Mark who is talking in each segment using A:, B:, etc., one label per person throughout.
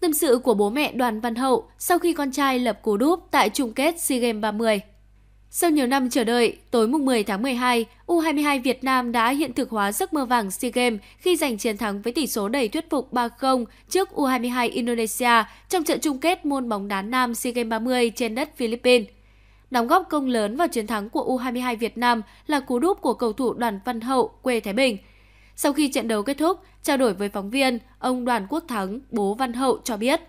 A: Tâm sự của bố mẹ Đoàn Văn Hậu sau khi con trai lập cú đúp tại chung kết SEA Games 30. Sau nhiều năm chờ đợi, tối mùng 10 tháng 12, U22 Việt Nam đã hiện thực hóa giấc mơ vàng SEA Games khi giành chiến thắng với tỷ số đầy thuyết phục 3-0 trước U22 Indonesia trong trận chung kết môn bóng đá nam SEA Games 30 trên đất Philippines. Đóng góp công lớn vào chiến thắng của U22 Việt Nam là cú đúp của cầu thủ Đoàn Văn Hậu quê Thái Bình. Sau khi trận đấu kết thúc, trao đổi với phóng viên, ông Đoàn Quốc Thắng, bố Văn Hậu cho biết,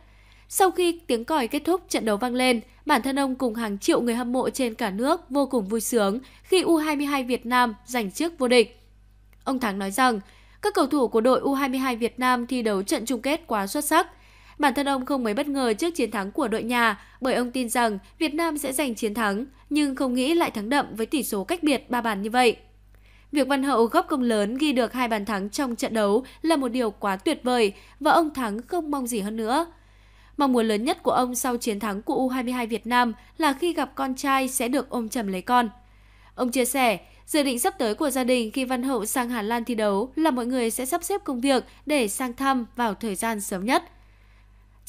A: sau khi tiếng còi kết thúc trận đấu vang lên, bản thân ông cùng hàng triệu người hâm mộ trên cả nước vô cùng vui sướng khi U22 Việt Nam giành chức vô địch. Ông Thắng nói rằng, các cầu thủ của đội U22 Việt Nam thi đấu trận chung kết quá xuất sắc, Bản thân ông không mấy bất ngờ trước chiến thắng của đội nhà bởi ông tin rằng Việt Nam sẽ giành chiến thắng nhưng không nghĩ lại thắng đậm với tỷ số cách biệt 3 bàn như vậy. Việc Văn Hậu góp công lớn ghi được hai bàn thắng trong trận đấu là một điều quá tuyệt vời và ông Thắng không mong gì hơn nữa. Mong muốn lớn nhất của ông sau chiến thắng của U22 Việt Nam là khi gặp con trai sẽ được ôm chầm lấy con. Ông chia sẻ, dự định sắp tới của gia đình khi Văn Hậu sang Hà Lan thi đấu là mọi người sẽ sắp xếp công việc để sang thăm vào thời gian sớm nhất –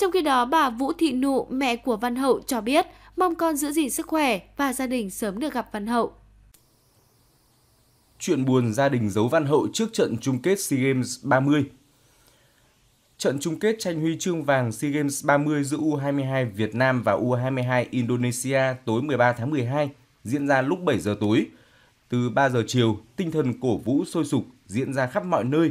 A: trong khi đó, bà Vũ Thị Nụ, mẹ của Văn Hậu cho biết mong con giữ gìn sức khỏe và gia đình sớm được gặp Văn
B: Hậu. Chuyện buồn gia đình giấu Văn Hậu trước trận chung kết SEA Games 30 Trận chung kết tranh huy chương vàng SEA Games 30 giữa U22 Việt Nam và U22 Indonesia tối 13 tháng 12 diễn ra lúc 7 giờ tối. Từ 3 giờ chiều, tinh thần cổ vũ sôi sục diễn ra khắp mọi nơi.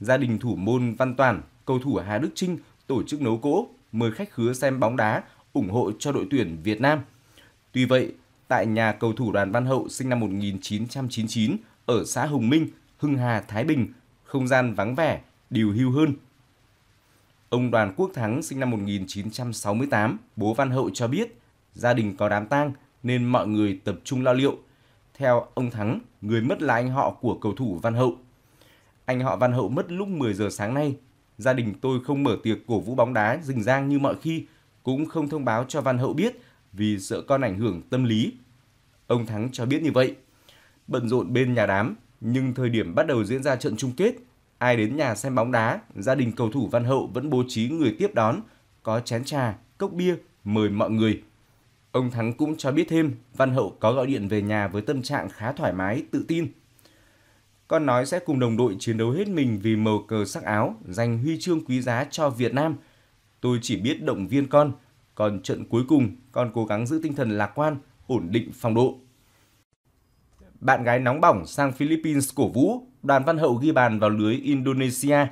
B: Gia đình thủ môn Văn Toàn, cầu thủ Hà Đức Trinh tổ chức nấu cỗ, mời khách khứa xem bóng đá, ủng hộ cho đội tuyển Việt Nam. Tuy vậy, tại nhà cầu thủ Đoàn Văn Hậu sinh năm 1999 ở xã Hùng Minh, Hưng Hà, Thái Bình, không gian vắng vẻ, điều hưu hơn. Ông Đoàn Quốc Thắng sinh năm 1968, bố Văn Hậu cho biết gia đình có đám tang nên mọi người tập trung lo liệu. Theo ông Thắng, người mất là anh họ của cầu thủ Văn Hậu. Anh họ Văn Hậu mất lúc 10 giờ sáng nay Gia đình tôi không mở tiệc cổ vũ bóng đá rình rang như mọi khi, cũng không thông báo cho Văn Hậu biết vì sợ con ảnh hưởng tâm lý. Ông Thắng cho biết như vậy. Bận rộn bên nhà đám, nhưng thời điểm bắt đầu diễn ra trận chung kết, ai đến nhà xem bóng đá, gia đình cầu thủ Văn Hậu vẫn bố trí người tiếp đón, có chén trà, cốc bia, mời mọi người. Ông Thắng cũng cho biết thêm, Văn Hậu có gọi điện về nhà với tâm trạng khá thoải mái, tự tin con nói sẽ cùng đồng đội chiến đấu hết mình vì màu cờ sắc áo, giành huy chương quý giá cho Việt Nam. Tôi chỉ biết động viên con. Còn trận cuối cùng, con cố gắng giữ tinh thần lạc quan, ổn định phong độ. Bạn gái nóng bỏng sang Philippines cổ vũ, đoàn văn hậu ghi bàn vào lưới Indonesia.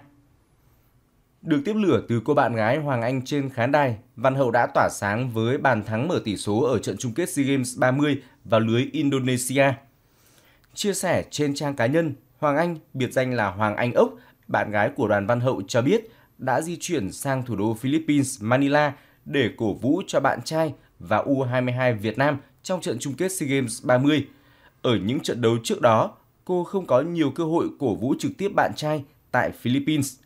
B: Được tiếp lửa từ cô bạn gái Hoàng Anh trên khán đài, Văn Hậu đã tỏa sáng với bàn thắng mở tỷ số ở trận chung kết SEA Games 30 vào lưới Indonesia. Chia sẻ trên trang cá nhân, Hoàng Anh, biệt danh là Hoàng Anh Ốc, bạn gái của đoàn Văn Hậu cho biết đã di chuyển sang thủ đô Philippines Manila để cổ vũ cho bạn trai và U22 Việt Nam trong trận chung kết SEA Games 30. Ở những trận đấu trước đó, cô không có nhiều cơ hội cổ vũ trực tiếp bạn trai tại Philippines.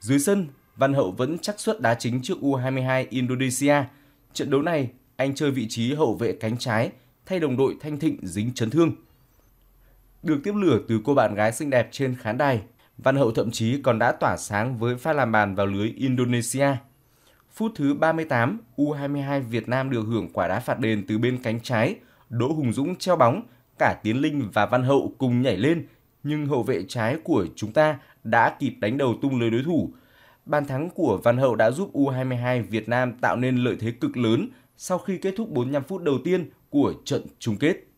B: Dưới sân, Văn Hậu vẫn chắc suất đá chính trước U22 Indonesia. Trận đấu này, anh chơi vị trí hậu vệ cánh trái, thay đồng đội Thanh Thịnh dính chấn thương được tiếp lửa từ cô bạn gái xinh đẹp trên khán đài. Văn Hậu thậm chí còn đã tỏa sáng với pha làm bàn vào lưới Indonesia. Phút thứ 38, U22 Việt Nam được hưởng quả đá phạt đền từ bên cánh trái. Đỗ Hùng Dũng treo bóng, cả Tiến Linh và Văn Hậu cùng nhảy lên, nhưng hậu vệ trái của chúng ta đã kịp đánh đầu tung lưới đối thủ. Bàn thắng của Văn Hậu đã giúp U22 Việt Nam tạo nên lợi thế cực lớn sau khi kết thúc 45 phút đầu tiên của trận chung kết.